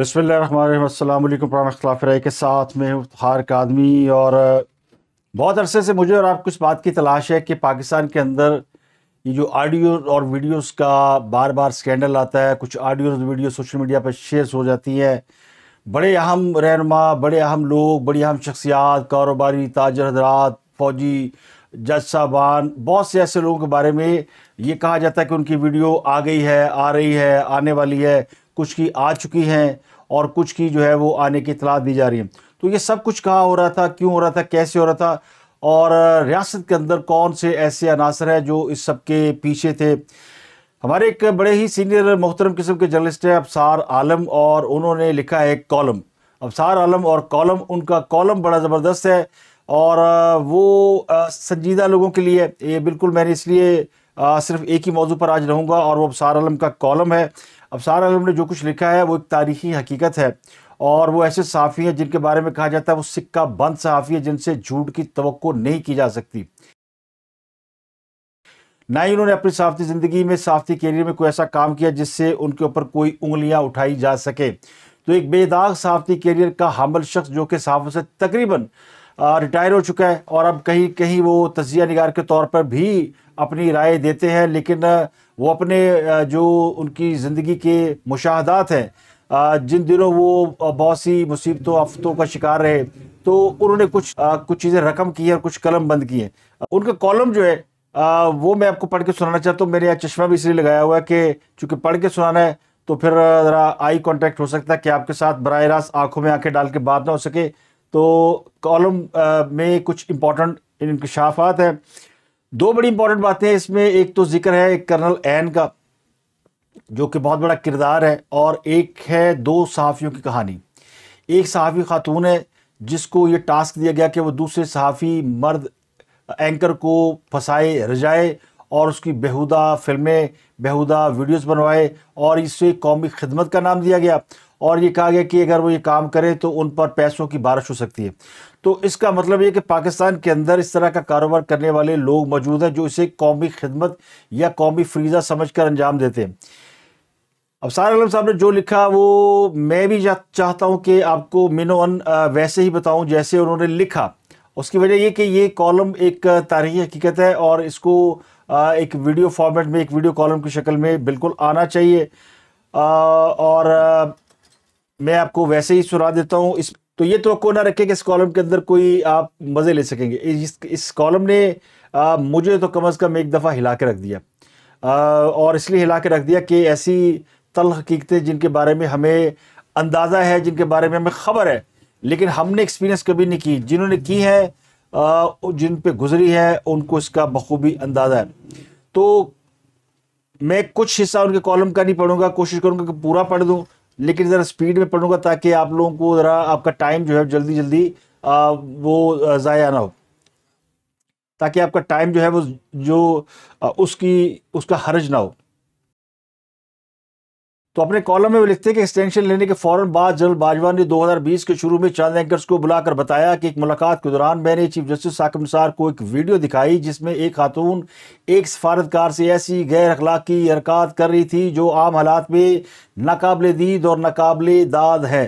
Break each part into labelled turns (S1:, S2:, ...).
S1: बसमिलकुम के साथ में हार का आदमी और बहुत अरसे से मुझे और आपको इस बात की तलाश है कि पाकिस्तान के अंदर ये जो ऑडियो और वीडियोस का बार बार स्कैंडल आता है कुछ ऑडियो वीडियो सोशल मीडिया पर शेयर हो जाती हैं बड़े अहम रहनमा बड़े अहम लोग बड़ी अहम शख्सियात कारोबारी ताजर हजरात फौजी जज साहबान बहुत से ऐसे लोगों के बारे में ये कहा जाता है कि उनकी वीडियो आ गई है आ रही है आने वाली है कुछ की आ चुकी हैं और कुछ की जो है वो आने की इतलात दी जा रही है तो ये सब कुछ कहाँ हो रहा था क्यों हो रहा था कैसे हो रहा था और रियासत के अंदर कौन से ऐसे अनासर हैं जो इस सब के पीछे थे हमारे एक बड़े ही सीनियर मोहतरम किस्म के जर्नलिस्ट हैं अबसार आलम और उन्होंने लिखा है कॉलम अबसार आलम और कॉलम उनका कॉलम बड़ा ज़बरदस्त है और वो संजीदा लोगों के लिए ये बिल्कुल मैंने इसलिए सिर्फ एक ही मौजू पर आज रहूँगा और वो अबसार आलम का कॉलम है अबसार आलम ने जो कुछ लिखा है वो एक तारीखी हकीकत है और वो ऐसे सहाफ़ी हैं जिनके बारे में कहा जाता है वो सिक्का बंद सहाफ़ी है जिनसे झूठ की तो नहीं की जा सकती ना ही उन्होंने अपनी सहाफ़ती ज़िंदगी में सहाफ़ती कैरियर में कोई ऐसा काम किया जिससे उनके ऊपर कोई उंगलियां उठाई जा सके तो एक बेदाग सहाफ़ती कैरियर का हामल शख्स जो कि सहाफ़त से तकरीबन रिटायर हो चुका है और अब कहीं कहीं वो तजिया निगार के तौर पर भी अपनी राय देते हैं लेकिन वो अपने जो उनकी ज़िंदगी के मुशाहदात हैं जिन दिनों वो बहुत सी मुसीबतों आफतों का शिकार रहे तो उन्होंने कुछ कुछ चीज़ें रकम की है और कुछ कलम बंद किए हैं उनका कॉलम जो है वो मैं आपको पढ़ के सुनाना चाहता हूँ मेरे यहाँ चश्मा भी इसलिए लगाया हुआ है कि चूँकि पढ़ के सुनाना है तो फिर ज़रा आई कॉन्टैक्ट हो सकता है कि आपके साथ बर रास्त आँखों में आँखें डाल के बात ना हो सके तो कॉलम में कुछ इम्पॉर्टेंट इनकशाफात हैं दो बड़ी इंपॉर्टेंट बातें इसमें एक तो जिक्र है एक कर्नल एन का जो कि बहुत बड़ा किरदार है और एक है दो सहाफ़ियों की कहानी एक सहाफ़ी खातून है जिसको ये टास्क दिया गया कि वो दूसरे सहाफ़ी मर्द एंकर को फंसाए रजाए और उसकी बेहुदा फिल्में बेहुदा वीडियोस बनवाए और इससे कौमी खिदमत का नाम दिया गया और ये कहा गया कि अगर वो ये काम करें तो उन पर पैसों की बारिश हो सकती है तो इसका मतलब ये कि पाकिस्तान के अंदर इस तरह का कारोबार करने वाले लोग मौजूद हैं जो इसे कौमी खिदमत या कौमी फरीजा समझ कर अंजाम देते हैं अब सार आलम साहब ने जो लिखा वो मैं भी चाहता हूँ कि आपको मिनोअन वैसे ही बताऊँ जैसे उन्होंने लिखा उसकी वजह ये कि ये कॉलम एक तारीखी हकीकत है और इसको एक वीडियो फॉर्मेट में एक वीडियो कॉलम की शक्ल में बिल्कुल आना चाहिए और मैं आपको वैसे ही सुना देता हूँ इस तो ये तो ना रखें कि इस कॉलम के अंदर कोई आप मज़े ले सकेंगे इस इस कॉलम ने आ, मुझे तो कम अज़ कम एक दफ़ा हिला के रख दिया आ, और इसलिए हिला के रख दिया कि ऐसी तल हकीकतें जिनके बारे में हमें अंदाज़ा है जिनके बारे में हमें ख़बर है लेकिन हमने एक्सपीरियंस कभी नहीं की जिन्होंने की है आ, जिन पर गुजरी है उनको इसका बखूबी अंदाज़ा है तो मैं कुछ हिस्सा उनके कॉलम का नहीं पढ़ूंगा कोशिश करूंगा कि पूरा पढ़ दूँ लेकिन ज़रा स्पीड में पढ़ूंगा ताकि आप लोगों को ज़रा आपका टाइम जो है जल्दी जल्दी आ, वो ज़ाया ना हो ताकि आपका टाइम जो है वो जो आ, उसकी उसका हर्ज ना हो तो अपने कॉलम में वो लिखते हैं कि एक्सटेंशन लेने के फौरन बाद जनरल बाजवा ने 2020 के शुरू में चांद एंकर्स को बुलाकर बताया कि एक मुलाकात के दौरान मैंने चीफ जस्टिस साकिब निसार को एक वीडियो दिखाई जिसमें एक खातून एक सफारतकार से ऐसी गैर अखलाकी हरकत कर रही थी जो आम हालात में नाकबले दीद और नाकबले दाद है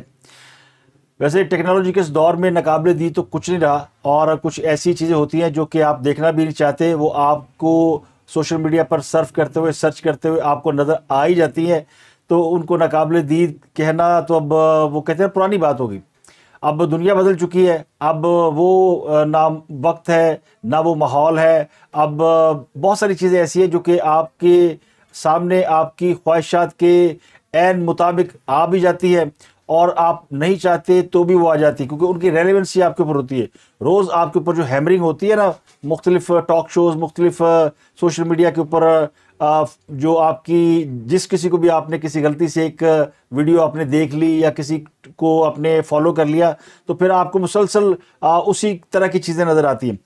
S1: वैसे टेक्नोलॉजी के इस दौर में नाकबले दी तो कुछ नहीं रहा और कुछ ऐसी चीज़ें होती हैं जो कि आप देखना भी नहीं चाहते वो आपको सोशल मीडिया पर सर्फ करते हुए सर्च करते हुए आपको नज़र आ ही जाती हैं तो उनको नाकबले दीद कहना तो अब वो कहते हैं पुरानी बात होगी अब दुनिया बदल चुकी है अब वो ना वक्त है ना वो माहौल है अब बहुत सारी चीज़ें ऐसी हैं जो कि आपके सामने आपकी ख्वाहिशात के एन मुताबिक आ भी जाती है और आप नहीं चाहते तो भी वो आ जाती है क्योंकि उनकी रेलिवेंसी आपके ऊपर होती है रोज़ आपके ऊपर जो हैमरिंग होती है ना मुख्तलिफ टॉक शोज़ मुख्तलिफ सोशल मीडिया के ऊपर जो आपकी जिस किसी को भी आपने किसी गलती से एक वीडियो आपने देख ली या किसी को आपने फॉलो कर लिया तो फिर आपको मुसलसल उसी तरह की चीज़ें नज़र आती हैं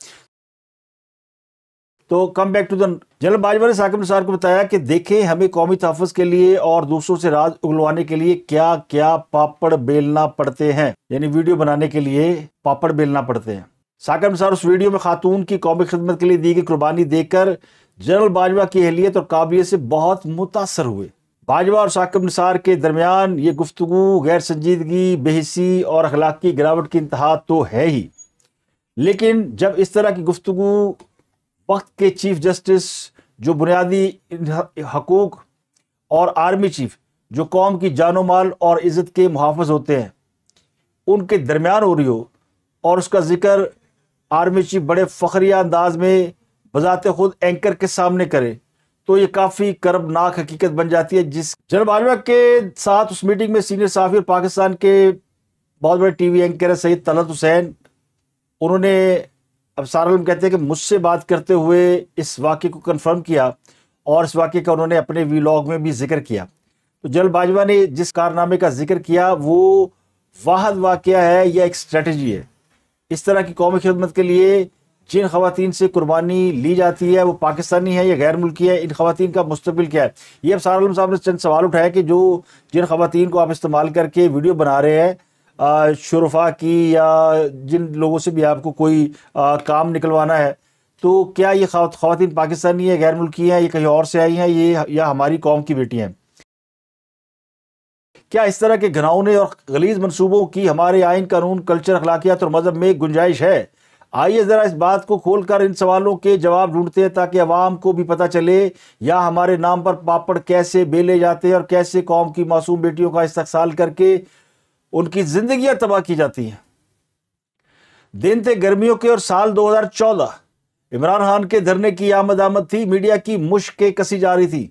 S1: तो come back to the general Bajwa ने साकिब निसार को बताया कि देखें हमें कौमी तहफ़ के लिए और दूसरों से राज उगलवाने के लिए क्या क्या पापड़ बेलना पड़ते हैं यानी वीडियो बनाने के लिए पापड़ बेलना पड़ते हैं साकिब निसार उस वीडियो में खातून की कौमी खिदमत के लिए दी गई कुर्बानी देकर जनरल बाजवा की अहलियत और काबिलियत से बहुत मुतासर हुए बाजवा और साकब निसार के दरमियान ये गुफ्तु गैर संजीदगी बेहसी और की गिरावट की इंतहा तो है ही लेकिन जब इस तरह की गुफ्तु वक्त के चीफ जस्टिस जो बुनियादी हकूक और आर्मी चीफ जो कौम की जानो माल और इज़्ज़त के मुहाफ़ होते हैं उनके दरमियान हो रही हो और उसका ज़िक्र आर्मी चीफ बड़े फ़खरिया अंदाज में बजात खुद एंकर के सामने करे तो ये काफ़ी करबनाक हकीकत बन जाती है जिस जनरल बाजवा के साथ उस मीटिंग में सीनियर साफी और पाकिस्तान के बहुत बड़े टीवी एंकर है सईद तलत हुसैन उन्होंने अब सारलम कहते हैं कि मुझसे बात करते हुए इस वाक्य को कन्फर्म किया और इस वाक्य का उन्होंने अपने वीलॉग में भी जिक्र किया तो जल बाजवा ने जिस कारनामे का जिक्र किया वो वाहद वाक्य है या एक स्ट्रेटजी है इस तरह की कौमी खिदमत के लिए जिन खातन से कुर्बानी ली जाती है वो पाकिस्तानी है या गैर मुल्की है इन खातन का मुस्तबिल क्या है ये अब सारम साहब ने चंद सवाल उठाया कि जो जिन खातन को आप इस्तेमाल करके वीडियो बना रहे हैं शुरफा की या जिन लोगों से भी आपको कोई आ, काम निकलवाना है तो क्या ये खातन पाकिस्तानी है गैर मुल्की हैं ये कहीं और से आई हैं ये या हमारी कौम की बेटी हैं क्या इस तरह के घनाओने और गलीज मनसूबों की हमारे आइन कानून कल्चर अखलाकियात और मजहब में गुंजाइश है आइए ज़रा इस बात को खोलकर इन सवालों के जवाब ढूंढते हैं ताकि अवाम को भी पता चले या हमारे नाम पर पापड़ कैसे बेले जाते हैं और कैसे कौम की मासूम बेटियों का इस्तकसाल करके उनकी जिंदगी तबाह की जाती हैं दिन थे गर्मियों के और साल 2014 इमरान खान के धरने की आमद आमद थी मीडिया की मुश्कें कसी जा रही थी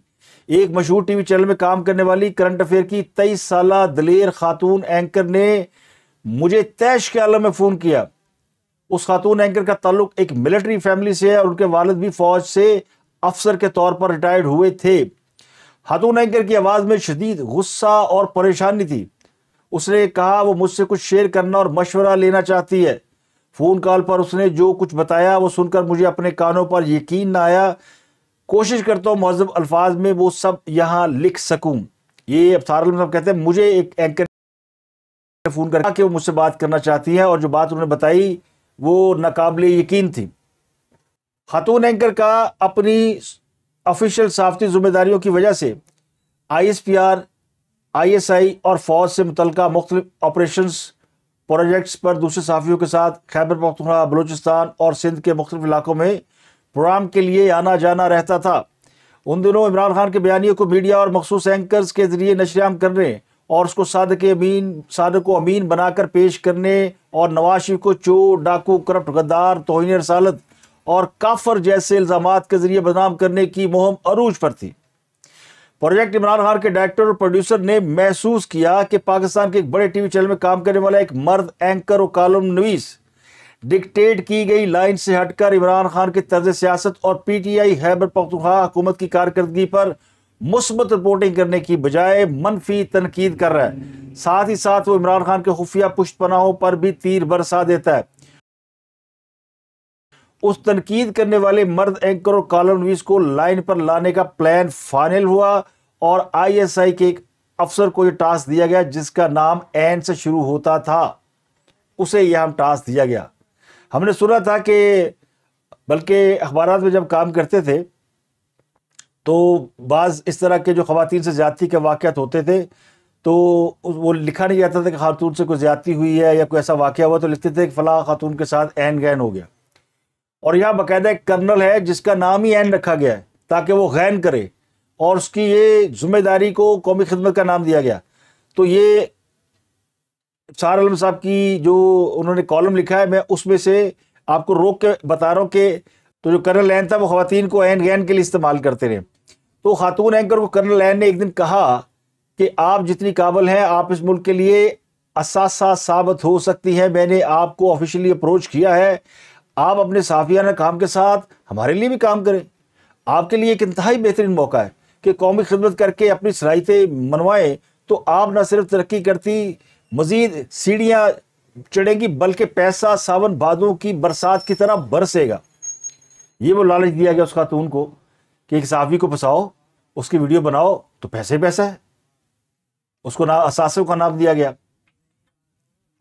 S1: एक मशहूर टीवी चैनल में काम करने वाली करंट अफेयर की तेईस साल दलेर खातून एंकर ने मुझे तैश के आलम में फ़ोन किया उस खातून एंकर का ताल्लुक एक मिलिट्री फैमिली से है और उनके वालद भी फौज से अफसर के तौर पर रिटायर्ड हुए थे खातून एंकर की आवाज़ में शदीद गुस्सा और परेशानी थी उसने कहा वो मुझसे कुछ शेयर करना और मशवरा लेना चाहती है फ़ोन कॉल पर उसने जो कुछ बताया वो सुनकर मुझे अपने कानों पर यकीन ना आया कोशिश करता हूँ महजब अल्फाज में वो सब यहाँ लिख सकूँ ये अबसार कहते हैं मुझे एक एंकर फ़ोन करके वो मुझसे बात करना चाहती है और जो बात उन्होंने बताई वो नाकबिल यकीन थी खातून एंकर का अपनी ऑफिशियल सहाफ़ती ज़िम्मेदारियों की वजह से I S P R I S I और फौज से मुतल मुख्तलिफ ऑपरेशन प्रोजेक्ट्स पर दूसरे सहाफ़ियों के साथ खैबर पख्तनख्वा बलूचिस्तान और सिंध के मुख्तलिफ इलाकों में प्रोग्राम के लिए आना जाना रहता था उन दिनों इमरान खान के बयानियों को मीडिया और मखसूस एंकर्स के ज़रिए नशरियाम करने और उसको साधक अमीन साधक को अमीन बनाकर पेश करने और नवाज शरीफ को चोर डाकू करप्ट गद्दार तोहन रसालत और काफर जैसे इल्ज़ाम के ज़रिए बदनाम करने की मुहम अरूज पर थी प्रोजेक्ट इमरान खान के डायरेक्टर और प्रोड्यूसर ने महसूस किया कि पाकिस्तान के एक बड़े टीवी चैनल में काम करने वाला एक मर्द एंकर और कॉलम नवीस डिक्टेट की गई लाइन से हटकर इमरान खान के तर्ज सियासत और पीटीआई हैबर पखतुखा हुकूमत की कारकर्दगी पर मुस्बत रिपोर्टिंग करने की बजाय मनफी तनकीद कर रहा है साथ ही साथ वो इमरान खान के खुफिया पुष्ट पनाहों पर भी तीर बरसा देता है उस तनकीद करने वाले मर्द एंकर और कॉलम नवीस को लाइन पर लाने का प्लान फाइनल हुआ और आईएसआई के एक अफसर को यह टास्क दिया गया जिसका नाम एन से शुरू होता था उसे यह हम टास्क दिया गया हमने सुना था कि बल्कि अखबार में जब काम करते थे तो बाज़ इस तरह के जो ख़वान से ज़्यादती के वाक़ होते थे तो वो लिखा नहीं जाता था कि खातून से कोई ज़्यादती हुई है या कोई ऐसा वाक़ हुआ तो लिखते थे कि फ़लाँ खातून के साथ एन गैन हो गया और यहाँ बाकायदा एक कर्नल है जिसका नाम ही एन रखा गया है ताकि वो गैन करे और उसकी ये जिम्मेदारी को कौमी खदमत का नाम दिया गया तो ये शारम साहब की जो उन्होंने कॉलम लिखा है मैं उसमें से आपको रोक के बता रहा हूँ कि तो जो कर्नल लैन था वो खातन को ऐन गैन के लिए इस्तेमाल करते रहे तो खातून एंकर को कर्नल लैन ने एक दिन कहा कि आप जितनी काबल हैं आप इस मुल्क के लिए असासा साबित हो सकती हैं मैंने आपको ऑफिशियली अप्रोच किया है आप अपने साफियाना काम के साथ हमारे लिए भी काम करें आपके लिए एक इंतहाई बेहतरीन मौका है कि कौमी खिदमत करके अपनी सलाहितें मनवाएं तो आप ना सिर्फ तरक्की करती मज़ीद सीढ़ियाँ चढ़ेंगी बल्कि पैसा सावन बादों की बरसात की तरह बरसेगा ये वो लालच दिया गया उस खातून तो को कि एक साफी को फंसाओ उसकी वीडियो बनाओ तो पैसे पैसा है उसको ना असासों का नाम दिया गया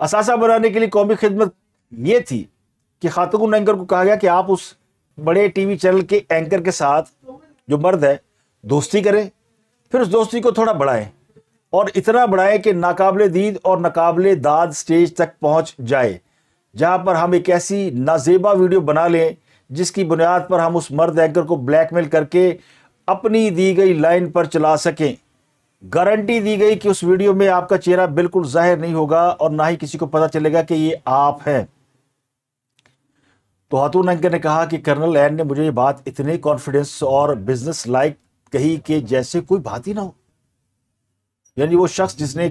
S1: असासा बनाने के लिए कौमी खिदमत ये थी कि खातून एंकर को कहा गया कि आप उस बड़े टीवी चैनल के एंकर के साथ जो मर्द है दोस्ती करें फिर उस दोस्ती को थोड़ा बढ़ाएं और इतना बढ़ाएं कि नाकाबले दीद और नाकाबले दाद स्टेज तक पहुंच जाए जहां पर हम एक ऐसी नाजेबा वीडियो बना लें जिसकी बुनियाद पर हम उस मर्द एंकर को ब्लैकमेल करके अपनी दी गई लाइन पर चला सकें गारंटी दी गई कि उस वीडियो में आपका चेहरा बिल्कुल जाहिर नहीं होगा और ना ही किसी को पता चलेगा कि ये आप हैं तो हतून एंकर ने कहा कि कर्नल एन ने मुझे ये बात इतने कॉन्फिडेंस और बिजनेस लाइक कही कि जैसे कोई बात ही ना हो यानी वो शख्स जिसने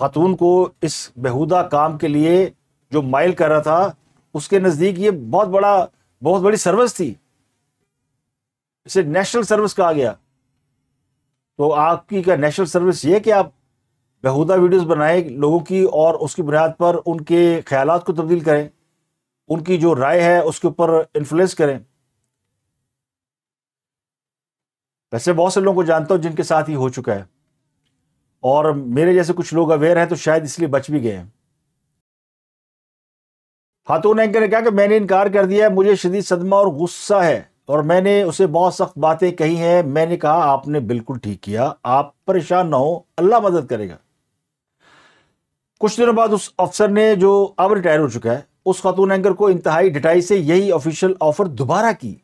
S1: खातून को इस बेहुदा काम के लिए जो माइल कर रहा था उसके नज़दीक ये बहुत बड़ा बहुत बड़ी सर्विस थी इसे नेशनल सर्विस कहा गया तो आपकी क्या नेशनल सर्विस ये कि आप बेहूदा वीडियोस बनाए लोगों की और उसकी बुनियाद पर उनके ख्याल को तब्दील करें उनकी जो राय है उसके ऊपर इन्फ्लुएंस करें वैसे बहुत से लोगों को जानता हूँ जिनके साथ ही हो चुका है और मेरे जैसे कुछ लोग अवेयर हैं तो शायद इसलिए बच भी गए हैं खातून एंकर ने कहा कि मैंने इनकार कर दिया है मुझे शदीद सदमा और गुस्सा है और मैंने उसे बहुत सख्त बातें कही हैं मैंने कहा आपने बिल्कुल ठीक किया आप परेशान ना हो अल्लाह मदद करेगा कुछ दिनों बाद उस अफसर ने जो अब रिटायर हो चुका है उस खातून एंकर को इंतहाई डिटाई से यही ऑफिशियल ऑफर दोबारा की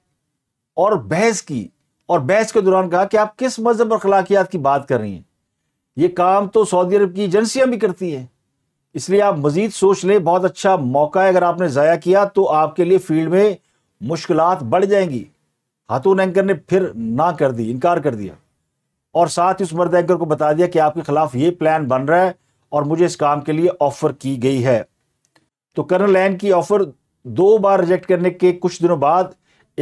S1: और बहस की और बहस के दौरान कहा कि आप किस मजहब और अखलाकियात की बात कर रही हैं ये काम तो सऊदी अरब की एजेंसियां भी करती हैं इसलिए आप मज़ीद सोच लें बहुत अच्छा मौका है अगर आपने ज़ाया किया तो आपके लिए फील्ड में मुश्किल बढ़ जाएंगी खातून एंकर ने फिर ना कर दी इनकार कर दिया और साथ ही उस मर्द एंकर को बता दिया कि आपके ख़िलाफ़ ये प्लान बन रहा है और मुझे इस काम के लिए ऑफ़र की गई है तो कर्नल लैन की ऑफ़र दो बार रिजेक्ट करने के कुछ दिनों बाद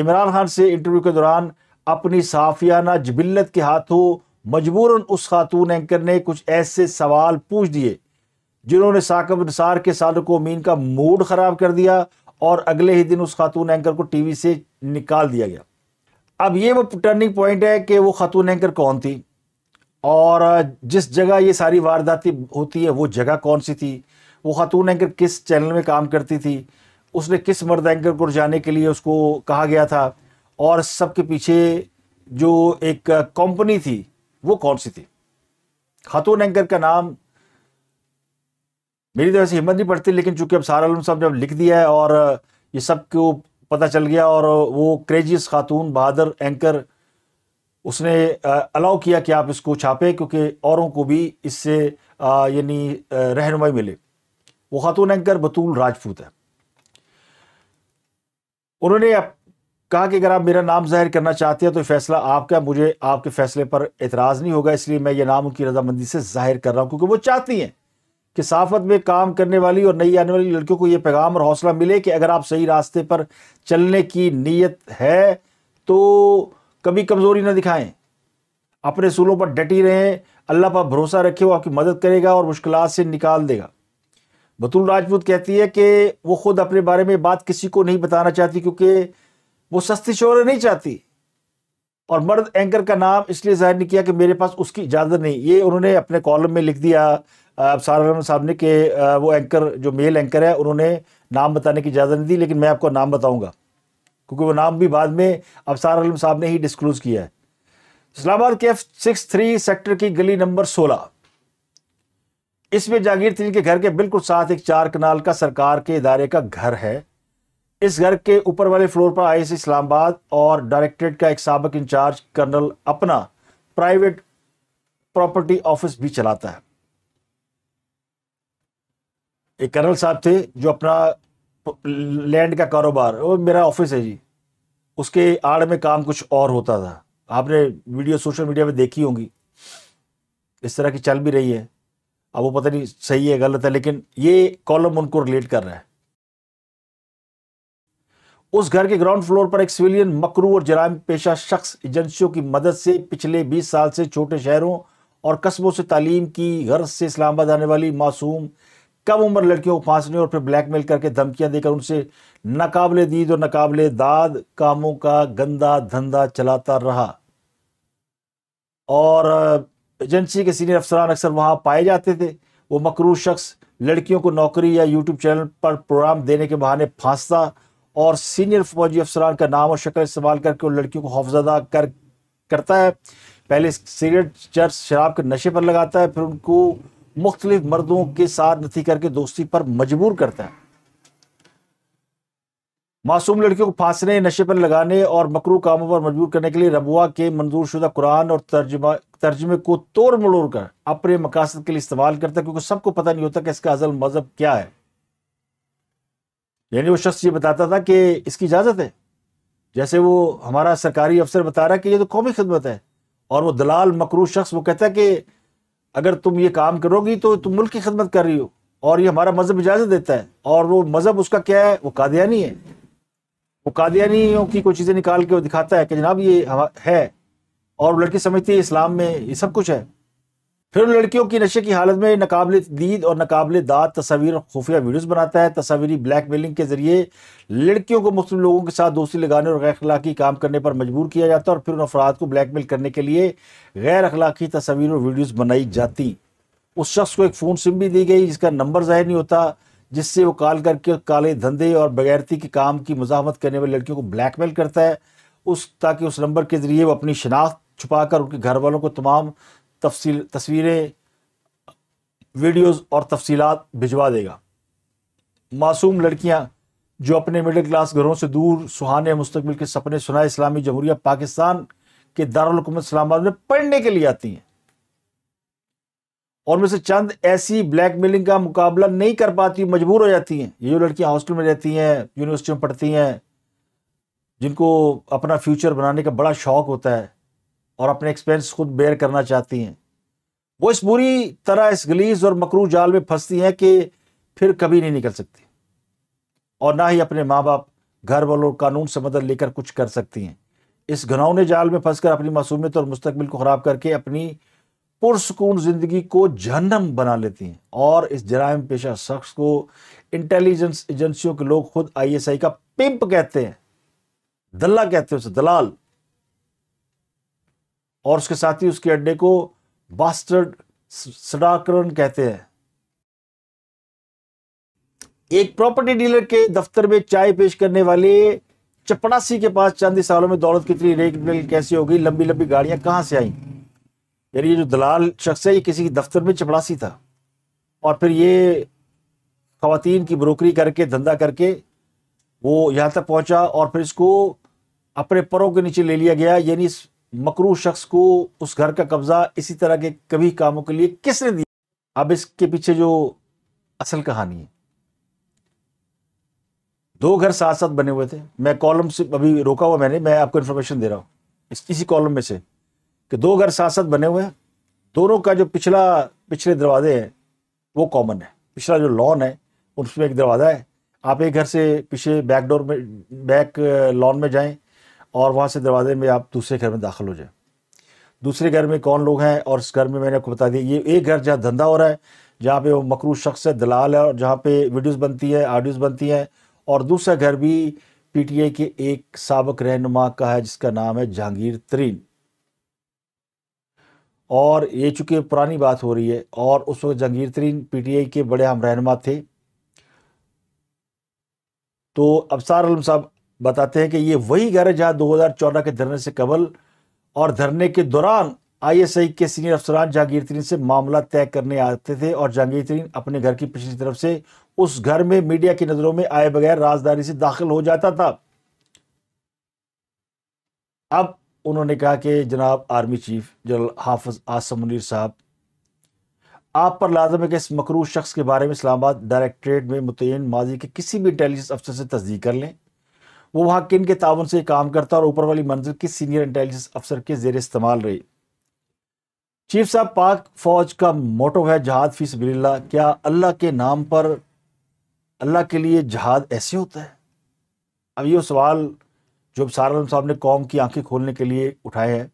S1: इमरान खान से इंटरव्यू के दौरान अपनी साफियाना जबिल्लत के हाथों मजबूरन उस खातून एंकर ने कुछ ऐसे सवाल पूछ दिए जिन्होंने साकब निसार के को अमीन का मूड ख़राब कर दिया और अगले ही दिन उस खातून एंकर को टीवी से निकाल दिया गया अब ये वो टर्निंग पॉइंट है कि वो खातून एंकर कौन थी और जिस जगह ये सारी वारदातें होती है वो जगह कौन सी थी वो खातून एंकर किस चैनल में काम करती थी उसने किस मर्द एंकर को जाने के लिए उसको कहा गया था और सबके पीछे जो एक कंपनी थी वो कौन सी थी खातून एंकर का नाम मेरी तो से हिम्मत नहीं पड़ती लेकिन चूंकि अब सारा साहब जब लिख दिया है और ये सब को पता चल गया और वो क्रेजियस खातून बहादुर एंकर उसने अलाउ किया कि आप इसको छापें क्योंकि औरों को भी इससे यानी रहनुमाई मिले वो खातून एंकर बतूल राजपूत है उन्होंने कहा कि अगर आप मेरा नाम जाहिर करना चाहते हैं तो फैसला आपका मुझे आपके फैसले पर एतराज़ नहीं होगा इसलिए मैं ये नाम उनकी रजामंदी से जाहिर कर रहा हूँ क्योंकि वो चाहती हैं कि साफत में काम करने वाली और नई आने वाली लड़कियों को ये पैगाम और हौसला मिले कि अगर आप सही रास्ते पर चलने की नीयत है तो कभी कमज़ोरी ना दिखाएं अपने सूलों पर डटी रहें अल्लाह पर भरोसा रखें वो आपकी मदद करेगा और मुश्किल से निकाल देगा बतुल राजपूत कहती है कि वो खुद अपने बारे में बात किसी को नहीं बताना चाहती क्योंकि वो सस्ती शोर नहीं चाहती और मर्द एंकर का नाम इसलिए जाहिर नहीं किया कि मेरे पास उसकी इजाज़त नहीं ये उन्होंने अपने कॉलम में लिख दिया सारा रहमान साहब ने कि वो एंकर जो मेल एंकर है उन्होंने नाम बताने की इजाज़त नहीं दी लेकिन मैं आपको नाम बताऊँगा क्योंकि वो नाम भी बाद में अबसार आलम साहब ने ही डिस्क्लोज़ किया है इस्लामाबाद के एफ सिक्स थ्री सेक्टर की गली नंबर सोलह इसमें जागीर तीन के घर के बिल्कुल साथ एक चार कनाल का सरकार के इदारे का घर है इस घर के ऊपर वाले फ्लोर पर आई सी इस्लामाबाद और डायरेक्टरेट का एक सबक इंचार्ज कर्नल अपना प्राइवेट प्रॉपर्टी ऑफिस भी चलाता है एक कर्नल साहब थे जो अपना लैंड का कारोबार वो मेरा ऑफिस है जी उसके आड़ में काम कुछ और होता था आपने वीडियो सोशल मीडिया पे देखी होंगी इस तरह की चल भी रही है अब वो पता नहीं सही है गलत है लेकिन ये कॉलम उनको रिलेट कर रहा है उस घर के ग्राउंड फ्लोर पर एक सिविलियन मकरू और जराय पेशा शख्स एजेंसियों की मदद से पिछले 20 साल से छोटे शहरों और कस्बों से तालीम की गर्ज से इस्लामाबाद आने वाली मासूम कम उम्र लड़कियों को फांसने और फिर ब्लैकमेल करके धमकियां देकर उनसे नाकाबले दीद और नाकाबले दाद कामों का गंदा धंधा चलाता रहा और एजेंसी के सीनियर अफसरान अक्सर वहाँ पाए जाते थे वो मकरू शख्स लड़कियों को नौकरी या यूट्यूब चैनल पर प्रोग्राम देने के बहाने फांसता और सीनियर फौजी अफसरान का नाम और शक्ल इस्तेमाल करके उन लड़कियों को खौफजदा कर करता है पहले सिगरेट चर्च शराब के नशे पर लगाता है फिर उनको मुख्तलिफ मर्दों के साथ नथी करके दोस्ती पर मजबूर करता है मासूम लड़कियों को फांसने नशे पर लगाने और मकरू कामों पर मजबूर करने के लिए रबुआ के मंजूर शुदा कुरान और तर्जमा तर्जमे को तोड़ मड़ोड़ कर अपने मकासद के लिए इस्तेमाल करता है क्योंकि सबको पता नहीं होता कि इसका अजल मजहब क्या है यानी वो शख्स ये बताता था कि इसकी इजाज़त है जैसे वो हमारा सरकारी अफसर बता रहा है कि ये तो कौमी खिदमत है और वो दलाल मकरू शख्स वो कहता है कि अगर तुम ये काम करोगी तो तुम मुल्क की खिदमत कर रही हो और ये हमारा मजहब इजाजत देता है और वो मजहब उसका क्या है वो कादियानी है वो कादियानियों की कोई चीज़ें निकाल के वो दिखाता है कि जनाब ये है और लड़की समझती है इस्लाम में ये सब कुछ है फिर उन लड़कियों की नशे की हालत में नाकबले दीद और नाकबले दाद तस्वीर खुफिया वीडियोस बनाता है तस्वीरी ब्लैक मेलिंग के जरिए लड़कियों को मुस्लिम लोगों के साथ दोस्ती लगाने और गैर अखलाकी काम करने पर मजबूर किया जाता है और फिर उन अफराद को ब्लैकमेल करने के लिए गैर अखलाकी तस्वीर और वीडियोज़ बनाई जाती उस शख्स को एक फ़ोन सिम भी दी गई जिसका नंबर जाहिर नहीं होता जिससे वो कॉल करके काले धंधे और बगैरती के काम की मजामत करने वाली लड़कियों को ब्लैकमेल करता है उस ताकि उस नंबर के ज़रिए वो अपनी शनाख्त छुपा कर उनके घर वालों को तमाम तफसील तस्वीरें वीडियोस और तफसीलात भिजवा देगा मासूम लड़कियां जो अपने मिडिल क्लास घरों से दूर सुहाने मुस्तबिल के सपने सुनाए इस्लामी जमहूरिया पाकिस्तान के दारकूमत इस्लामाबाद में पढ़ने के लिए आती हैं और में से चंद ऐसी ब्लैक मेलिंग का मुकाबला नहीं कर पाती मजबूर हो जाती हैं ये जो लड़कियाँ हॉस्टल में रहती हैं यूनिवर्सिटी में पढ़ती हैं जिनको अपना फ्यूचर बनाने का बड़ा शौक होता है और अपने एक्सपेंस खुद बेयर करना चाहती हैं वो इस बुरी तरह इस गलीज और मकरू जाल में फंसती हैं कि फिर कभी नहीं निकल सकती और ना ही अपने माँ बाप घर वालों और कानून से मदद लेकर कुछ कर सकती हैं इस घनौने जाल में फंसकर अपनी मासूमियत और मुस्तकबिल को ख़राब करके अपनी पुरसकून ज़िंदगी को जहनम बना लेती हैं और इस जराइम पेशा शख्स को इंटेलिजेंस एजेंसियों के लोग खुद आई एस आई का पिंप कहते हैं दल्ला कहते हैं उसे दलाल और उसके साथ ही उसके अड्डे को बास्टर्ड सड़ाकरण कहते हैं एक प्रॉपर्टी डीलर के दफ्तर में चाय पेश करने वाले चपड़ासी के पास चांदी सालों में दौलत कितनी रेक मिल कैसे हो गई लंबी लंबी गाड़ियां कहां से आई यानी ये जो दलाल शख्स है ये किसी के दफ्तर में चपड़ासी था और फिर ये खातन की ब्रोकरी करके धंधा करके वो यहाँ तक पहुंचा और फिर इसको अपने परों के नीचे ले लिया गया यानी मकरू शख्स को उस घर का कब्जा इसी तरह के कभी कामों के लिए किसने दिया अब इसके पीछे जो असल कहानी है दो घर साथ साथ बने हुए थे मैं कॉलम से अभी रोका हुआ मैंने मैं आपको इंफॉर्मेशन दे रहा हूं इस इसी कॉलम में से कि दो घर साथ साथ बने हुए हैं दोनों का जो पिछला पिछले दरवाजे हैं वो कॉमन है पिछला जो लॉन है उसमें एक दरवाज़ा है आप एक घर से पीछे बैक डोर में बैक लॉन में जाएं और वहाँ से दरवाजे में आप दूसरे घर में दाखिल हो जाए दूसरे घर में कौन लोग हैं और इस घर में मैंने आपको बता दिया ये एक घर जहाँ धंधा हो रहा है जहाँ पे वो मकरू शख्स है दलाल है और जहाँ पे वीडियोस बनती है ऑडियोज़ बनती हैं और दूसरा घर भी पीटीए के एक सबक रहनुमा का है जिसका नाम है जहांगीर तरीन और ये चूंकि पुरानी बात हो रही है और उस वक्त जहांगीर तरीन पीटीआई के बड़े हम रहनुमा थे तो अबसार आलम साहब बताते हैं कि ये वही घर है जहाँ दो हज़ार चौदह के धरने से कबल और धरने के दौरान आईएसआई के सीनियर अफसरान जहांगीर तरीन से मामला तय करने आते थे और जहांगीर तरीन अपने घर की पिछली तरफ से उस घर में मीडिया की नज़रों में आए बगैर राजधानी से दाखिल हो जाता था अब उन्होंने कहा कि जनाब army chief general Hafiz Asim Munir साहब आप पर लाजम है कि इस मकरू शख्स के बारे में इस्लामाबाद डायरेक्ट्रेट में मुतयन माजी के किसी भी इंटेलिजेंस अफसर से तस्दीक कर लें वो वहाँ किन के तावन से काम करता और ऊपर वाली मंजिल किस सीनियर इंटेलिजेंस अफसर के जेर इस्तेमाल रही चीफ साहब पाक फौज का मोटो है जहाद फीस बिल्ला क्या अल्लाह के नाम पर अल्लाह के लिए जहाद ऐसे होता है अब ये सवाल जो सार साहब ने कौम की आंखें खोलने के लिए उठाए हैं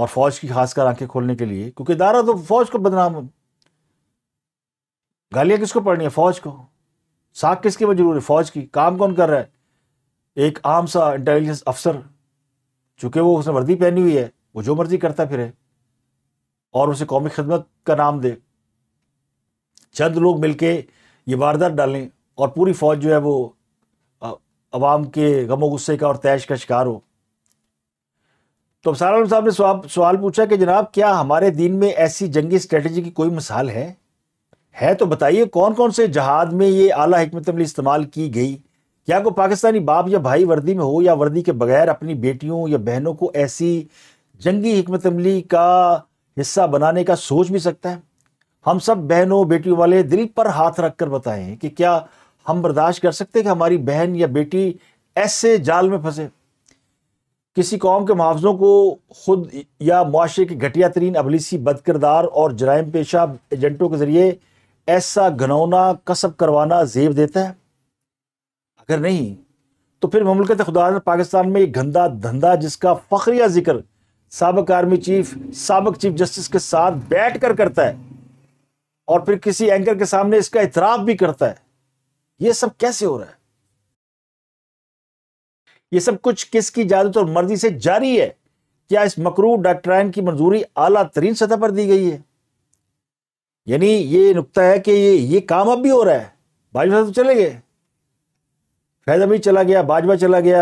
S1: और फौज की खासकर आंखें खोलने के लिए क्योंकि दारा तो फौज को बदनाम गालियाँ किसको पढ़नी है फौज को साख किसकी मजबूर है फौज की काम कौन कर रहा है एक आम सा इंटेलिजेंस अफसर चूँकि वो उसने वर्दी पहनी हुई है वो जो मर्जी करता फिर है और उसे कौमी खदमत का नाम दे चंद लोग मिलके ये वारदात डालें और पूरी फौज जो है वो आवाम के गमो गुस्से का और तैश का शिकार हो तो अफसर आलम साहब ने सवाल पूछा कि जनाब क्या हमारे दिन में ऐसी जंगी स्ट्रेटजी की कोई मिसाल है है तो बताइए कौन कौन से जहाद में ये आला हमत इस्तेमाल की गई क्या कोई पाकिस्तानी बाप या भाई वर्दी में हो या वर्दी के बगैर अपनी बेटियों या बहनों को ऐसी जंगी हमत अमली का हिस्सा बनाने का सोच भी सकता है हम सब बहनों बेटियों वाले दिल पर हाथ रख कर बताएं कि क्या हम बर्दाश्त कर सकते हैं कि हमारी बहन या बेटी ऐसे जाल में फंसे किसी कौम के मुआवजों को खुद या मुआरे के घटिया तरीन अबलीसी बदकरदार और जराइम पेशा एजेंटों के ज़रिए ऐसा घनौना कसब करवाना जेब देता है अगर नहीं तो फिर ममलकत खुदा पाकिस्तान में एक गंदा धंधा जिसका फ़खरिया जिक्र सबक आर्मी चीफ सबक चीफ जस्टिस के साथ बैठ कर करता है और फिर किसी एंकर के सामने इसका इतराफ़ भी करता है यह सब कैसे हो रहा है ये सब कुछ किसकी इजाजत और मर्जी से जारी है क्या इस मकरू डॉक्ट्राइन की मंजूरी आला तरीन सतह पर दी गई है यानी ये नुकता है कि ये ये काम अब भी हो रहा है भाजपा तो चले गए फैज़ अमीर चला गया बाजवा चला गया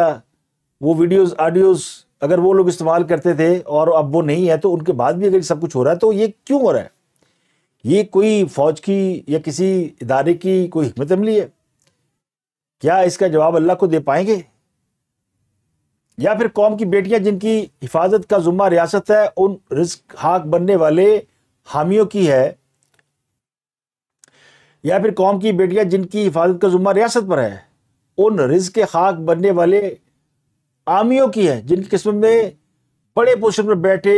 S1: वो वीडियोस ऑडियोस अगर वो लोग इस्तेमाल करते थे और अब वो नहीं है तो उनके बाद भी अगर सब कुछ हो रहा है तो ये क्यों हो रहा है ये कोई फ़ौज की या किसी इदारे की कोई हमत अमली है क्या इसका जवाब अल्लाह को दे पाएंगे या फिर कौम की बेटियां जिनकी हिफाजत का जुम्मा रियासत है उन रिस्क हाक बनने वाले हामियों की है या फिर कौम की बेटियां जिनकी हिफाजत का जुम्मा रियासत पर है उन रिज के खाक बनने वाले आमियों की है जिनकी किस्म में बड़े पोजिशन पर बैठे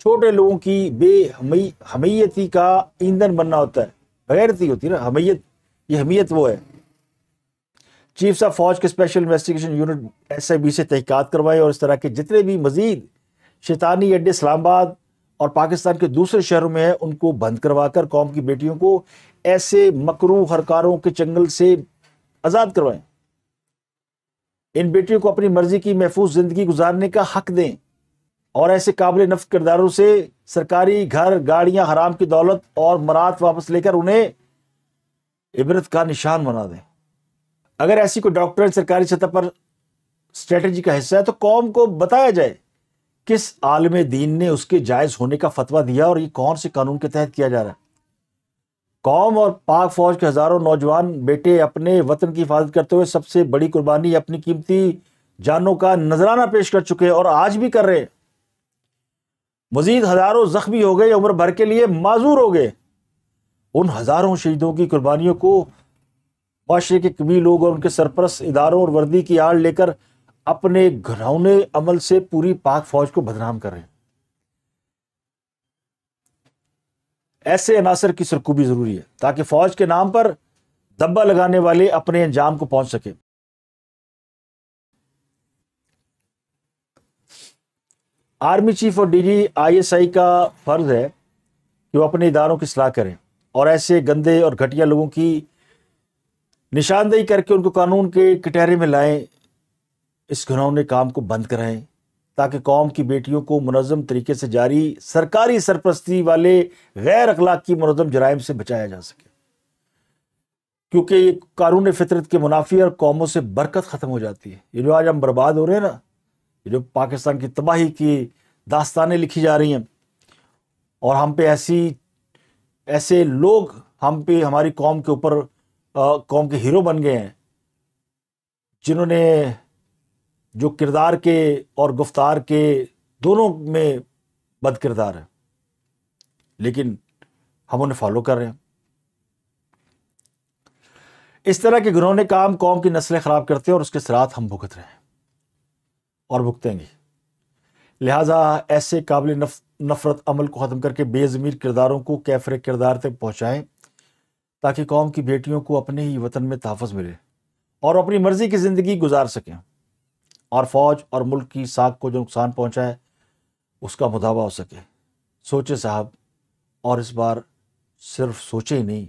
S1: छोटे लोगों की बेहमी हमीयती का ईंधन बनना होता है गैरती होती है ना हमीयत ये हमीयत वो है चीफ साहब फौज के special investigation unit S I B से तहकीकत करवाए और इस तरह के जितने भी मजीद शैतानी अड्डे इस्लामाबाद और पाकिस्तान के दूसरे शहरों में है उनको बंद करवाकर कौम की बेटियों को ऐसे मकरू हरकारों के चंगल से आज़ाद करवाएं इन बेटियों को अपनी मर्जी की महफूज जिंदगी गुजारने का हक दें और ऐसे काबिल नफ़ किरदारों से सरकारी घर गाड़ियां हराम की दौलत और मरात वापस लेकर उन्हें इबरत का निशान बना दें अगर ऐसी कोई डॉक्टर सरकारी सतह पर स्ट्रेटजी का हिस्सा है तो कौम को बताया जाए किस आलम दीन ने उसके जायज़ होने का फतवा दिया और ये कौन से कानून के तहत किया जा रहा है कौम और पाक फौज के हज़ारों नौजवान बेटे अपने वतन की हिफाजत करते हुए सबसे बड़ी कुर्बानी अपनी कीमती जानों का नजराना पेश कर चुके हैं और आज भी कर रहे मजीद हज़ारों ज़ख्मी हो गए उम्र भर के लिए माजूर हो गए उन हज़ारों शहीदों की कुर्बानियों को माशरे के कबी लोग और उनके सरपरस इदारों और वर्दी की आड़ लेकर अपने घरौने अमल से पूरी पाक फौज को बदनाम कर रहे हैं ऐसे अनासर की सरकूबी ज़रूरी है ताकि फ़ौज के नाम पर दब्बा लगाने वाले अपने अंजाम को पहुंच सके आर्मी चीफ और डीजी आईएसआई का फर्ज है कि वो अपने इदारों की सलाह करें और ऐसे गंदे और घटिया लोगों की निशानदेही करके उनको कानून के कटहरे में लाएं इस घरौने काम को बंद कराएं ताकि कौम की बेटियों को मनज़म तरीके से जारी सरकारी सरपरस्ती वाले गैर अखलाक की मनज़म जराइम से बचाया जा सके क्योंकि ये कानून फितरत के मुनाफी और कौमों से बरकत ख़त्म हो जाती है ये जो आज हम बर्बाद हो रहे हैं ना ये जो पाकिस्तान की तबाही की दास्तानें लिखी जा रही हैं और हम पे ऐसी ऐसे लोग हम पे हमारी कौम के ऊपर कौम के हीरो बन गए हैं जिन्होंने जो किरदार के और गुफ्तार के दोनों में बद किरदार है लेकिन हम उन्हें फॉलो कर रहे हैं इस तरह के घिनौने काम कौम की नस्लें ख़राब करते हैं और उसके सरात हम भुगत रहे हैं और भुगतेंगे लिहाजा ऐसे काबिल नफ, नफरत अमल को ख़त्म करके बेज़मीर किरदारों को कैफरे किरदार तक पहुँचाएँ ताकि कौम की बेटियों को अपने ही वतन में तहफ़ मिले और अपनी मर्ज़ी की ज़िंदगी गुजार सकें और फौज और मुल्क की साख को जो नुकसान पहुंचा है उसका मुदावा हो सके सोचे साहब और इस बार सिर्फ सोचे ही नहीं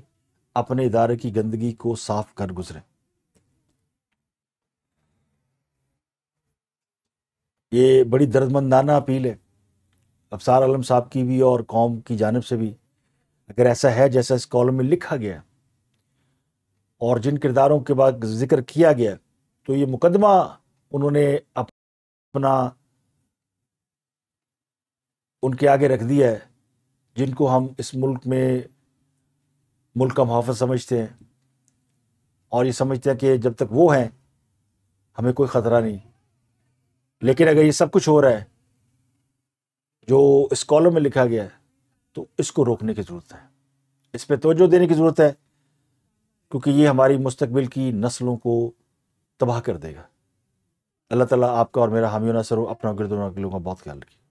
S1: अपने इदारे की गंदगी को साफ कर गुजरे ये बड़ी दर्दमंदाना अपील है अफसार आलम साहब की भी और कौम की जानब से भी अगर ऐसा है जैसा इस कॉलम में लिखा गया और जिन किरदारों के बाद जिक्र किया गया तो ये मुकदमा उन्होंने अपना उनके आगे रख दिया है जिनको हम इस मुल्क में मुल्क का मुहाफ़ समझते हैं और ये समझते हैं कि जब तक वो हैं हमें कोई ख़तरा नहीं लेकिन अगर ये सब कुछ हो रहा है जो इस कॉलम में लिखा गया है तो इसको रोकने की ज़रूरत है इस पर तोजो देने की ज़रूरत है क्योंकि ये हमारी मुस्तबिल की नस्लों को तबाह कर देगा अल्लाह ताला आपका और मेरा नसर हो अपना गिरदोना का बहुत ख्याल रखिए